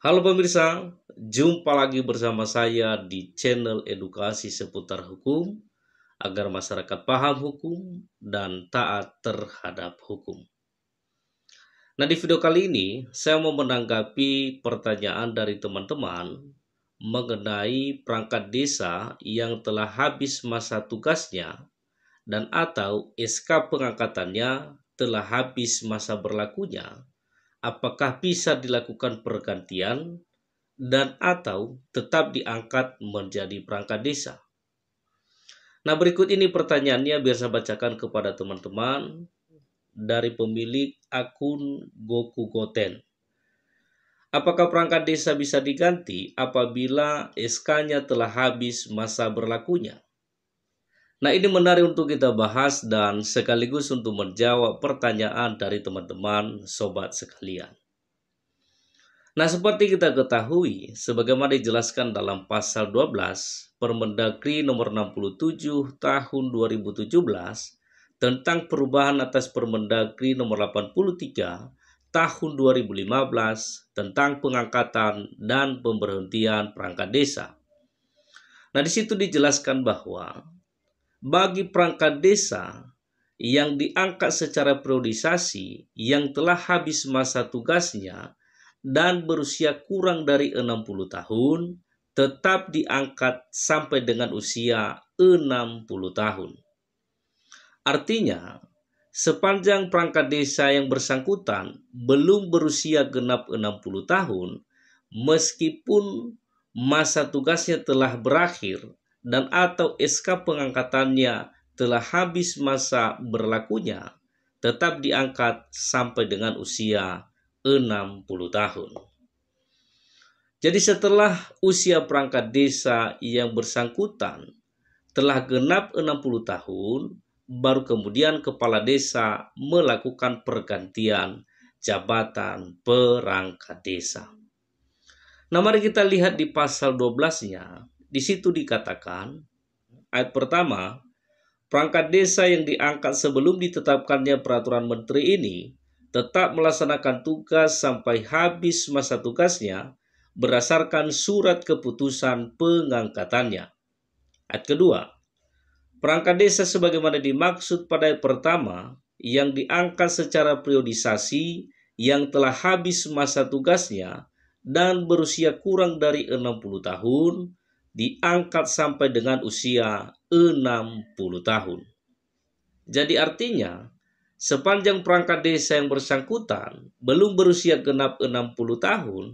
Halo pemirsa, jumpa lagi bersama saya di channel edukasi seputar hukum agar masyarakat paham hukum dan taat terhadap hukum. Nah, di video kali ini saya mau menanggapi pertanyaan dari teman-teman mengenai perangkat desa yang telah habis masa tugasnya dan atau SK pengangkatannya telah habis masa berlakunya apakah bisa dilakukan pergantian dan atau tetap diangkat menjadi perangkat desa. Nah, berikut ini pertanyaannya biar saya bacakan kepada teman-teman dari pemilik akun Goku Goten. Apakah perangkat desa bisa diganti apabila SK-nya telah habis masa berlakunya? Nah ini menarik untuk kita bahas dan sekaligus untuk menjawab pertanyaan dari teman-teman sobat sekalian. Nah seperti kita ketahui, sebagaimana dijelaskan dalam pasal 12 Permendagri nomor 67 tahun 2017 tentang perubahan atas Permendagri nomor 83 tahun 2015 tentang pengangkatan dan pemberhentian perangkat desa. Nah di situ dijelaskan bahwa bagi perangkat desa yang diangkat secara periodisasi yang telah habis masa tugasnya dan berusia kurang dari 60 tahun tetap diangkat sampai dengan usia 60 tahun. Artinya, sepanjang perangkat desa yang bersangkutan belum berusia genap 60 tahun, meskipun masa tugasnya telah berakhir dan atau SK pengangkatannya telah habis masa berlakunya, tetap diangkat sampai dengan usia 60 tahun. Jadi setelah usia perangkat desa yang bersangkutan telah genap 60 tahun, baru kemudian kepala desa melakukan pergantian jabatan perangkat desa. Nah mari kita lihat di pasal 12-nya. Di situ dikatakan ayat pertama, perangkat desa yang diangkat sebelum ditetapkannya peraturan menteri ini tetap melaksanakan tugas sampai habis masa tugasnya berdasarkan surat keputusan pengangkatannya. Ayat kedua, perangkat desa sebagaimana dimaksud pada ayat pertama yang diangkat secara periodisasi yang telah habis masa tugasnya dan berusia kurang dari 60 tahun diangkat sampai dengan usia 60 tahun. Jadi artinya, sepanjang perangkat desa yang bersangkutan belum berusia genap 60 tahun,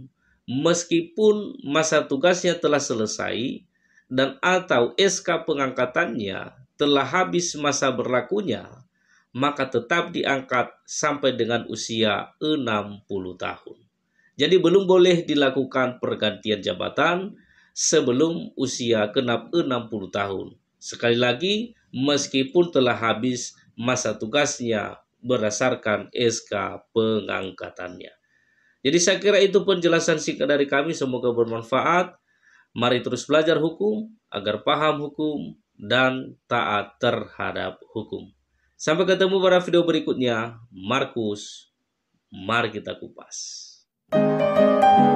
meskipun masa tugasnya telah selesai dan atau SK pengangkatannya telah habis masa berlakunya, maka tetap diangkat sampai dengan usia 60 tahun. Jadi belum boleh dilakukan pergantian jabatan sebelum usia genap 60 tahun. Sekali lagi, meskipun telah habis masa tugasnya berdasarkan SK pengangkatannya. Jadi saya kira itu penjelasan singkat dari kami, semoga bermanfaat. Mari terus belajar hukum agar paham hukum dan taat terhadap hukum. Sampai ketemu pada video berikutnya. Markus, mari kita kupas. Thank